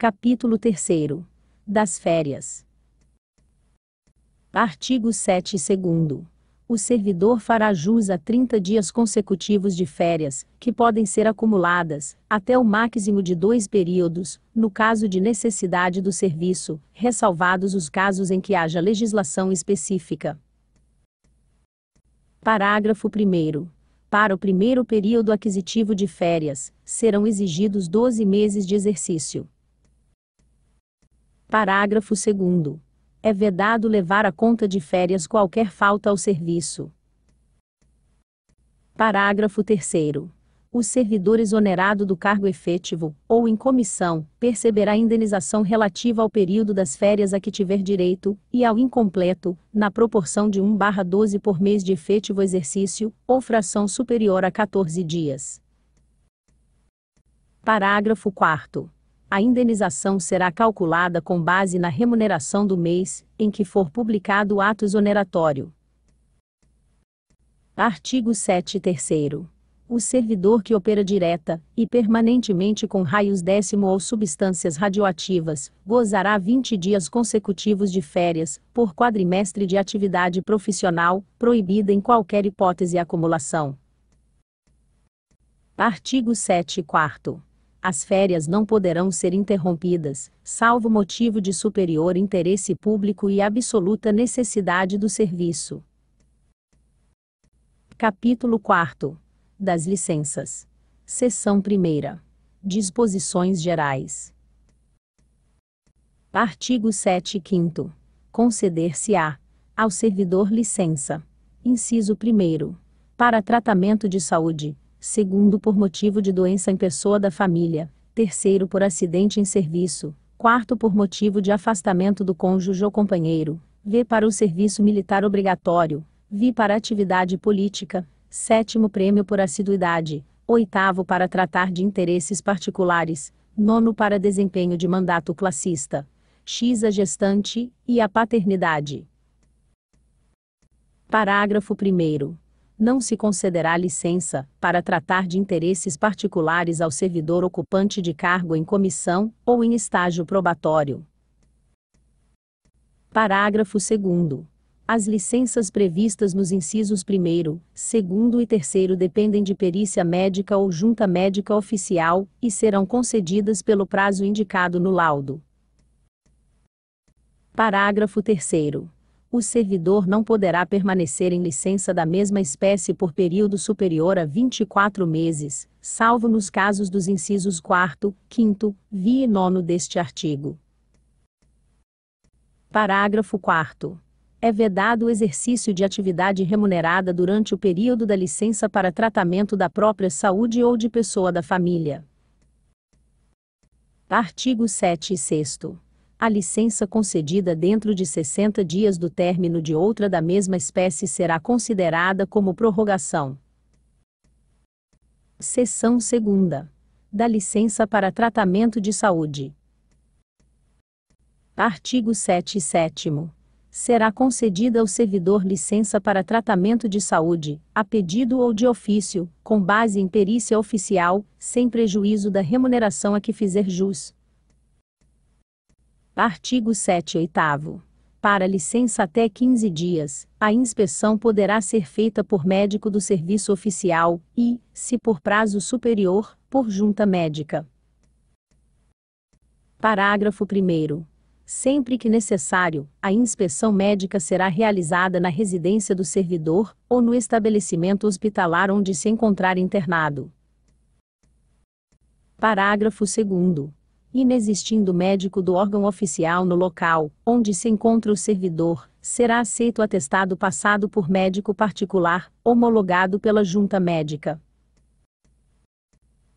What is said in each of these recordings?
Capítulo 3 Das férias. Artigo 7 segundo. O servidor fará jus a 30 dias consecutivos de férias, que podem ser acumuladas, até o máximo de dois períodos, no caso de necessidade do serviço, ressalvados os casos em que haja legislação específica. Parágrafo 1. Para o primeiro período aquisitivo de férias, serão exigidos 12 meses de exercício. Parágrafo 2. É vedado levar a conta de férias qualquer falta ao serviço. Parágrafo 3. O servidor exonerado do cargo efetivo, ou em comissão, perceberá indenização relativa ao período das férias a que tiver direito, e ao incompleto, na proporção de 1 12 por mês de efetivo exercício, ou fração superior a 14 dias. Parágrafo 4. A indenização será calculada com base na remuneração do mês em que for publicado o ato exoneratório. Artigo 7 terceiro. O servidor que opera direta e permanentemente com raios décimo ou substâncias radioativas gozará 20 dias consecutivos de férias por quadrimestre de atividade profissional, proibida em qualquer hipótese acumulação. Artigo 7 quarto as férias não poderão ser interrompidas, salvo motivo de superior interesse público e absoluta necessidade do serviço. Capítulo 4 Das licenças. Seção 1 Disposições gerais. Artigo 7 e 5 Conceder-se-á ao servidor licença. Inciso 1 para tratamento de saúde, segundo por motivo de doença em pessoa da família, terceiro por acidente em serviço, quarto por motivo de afastamento do cônjuge ou companheiro, V para o serviço militar obrigatório, V para atividade política, sétimo prêmio por assiduidade, oitavo para tratar de interesses particulares, nono para desempenho de mandato classista, X a gestante e a paternidade. Parágrafo 1 não se concederá licença para tratar de interesses particulares ao servidor ocupante de cargo em comissão ou em estágio probatório. Parágrafo 2 as licenças previstas nos incisos 1, 2 e 3 dependem de perícia médica ou junta médica oficial e serão concedidas pelo prazo indicado no laudo. Parágrafo 3 o servidor não poderá permanecer em licença da mesma espécie por período superior a 24 meses, salvo nos casos dos incisos 4, 5, vi e 9 deste artigo. Parágrafo 4 é vedado o exercício de atividade remunerada durante o período da licença para tratamento da própria saúde ou de pessoa da família. Artigo 7 e 6 a licença concedida dentro de 60 dias do término de outra da mesma espécie será considerada como prorrogação. Seção 2. Da licença para tratamento de saúde. Artigo 7 e 7. Será concedida ao servidor licença para tratamento de saúde, a pedido ou de ofício, com base em perícia oficial, sem prejuízo da remuneração a que fizer jus, Artigo 7 8 para licença até 15 dias, a inspeção poderá ser feita por médico do serviço oficial e, se por prazo superior, por junta médica. Parágrafo 1. Sempre que necessário, a inspeção médica será realizada na residência do servidor ou no estabelecimento hospitalar onde se encontrar internado. Parágrafo 2 inexistindo médico do órgão oficial no local onde se encontra o servidor, será aceito atestado passado por médico particular, homologado pela junta médica.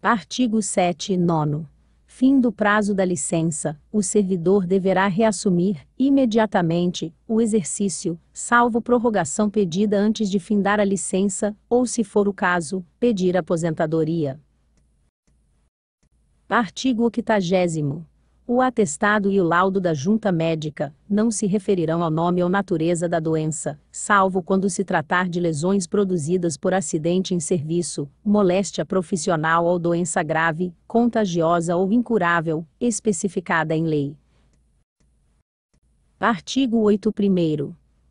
Artigo 7 9 fim do prazo da licença, o servidor deverá reassumir, imediatamente, o exercício, salvo prorrogação pedida antes de findar a licença, ou, se for o caso, pedir aposentadoria. Artigo 80. O atestado e o laudo da junta médica não se referirão ao nome ou natureza da doença, salvo quando se tratar de lesões produzidas por acidente em serviço, moléstia profissional ou doença grave, contagiosa ou incurável, especificada em lei. Artigo 8.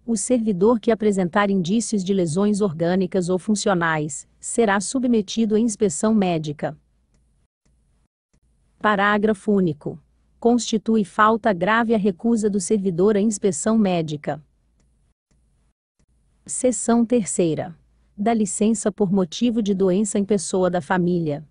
O servidor que apresentar indícios de lesões orgânicas ou funcionais será submetido à inspeção médica, Parágrafo único. Constitui falta grave a recusa do servidor à inspeção médica. Seção terceira. Da licença por motivo de doença em pessoa da família.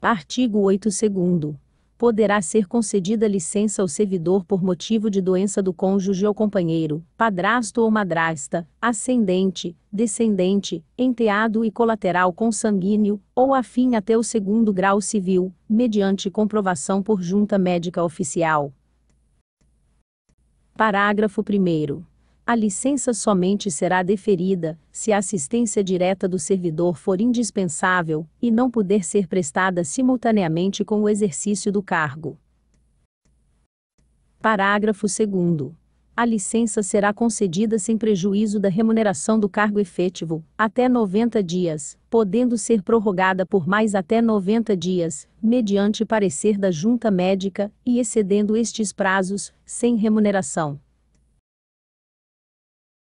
Artigo 8 segundo poderá ser concedida licença ao servidor por motivo de doença do cônjuge ou companheiro, padrasto ou madrasta, ascendente, descendente, enteado e colateral consanguíneo, ou afim até o segundo grau civil, mediante comprovação por junta médica oficial. Parágrafo 1. A licença somente será deferida se a assistência direta do servidor for indispensável e não puder ser prestada simultaneamente com o exercício do cargo. Parágrafo 2. A licença será concedida sem prejuízo da remuneração do cargo efetivo, até 90 dias, podendo ser prorrogada por mais até 90 dias, mediante parecer da junta médica, e excedendo estes prazos, sem remuneração.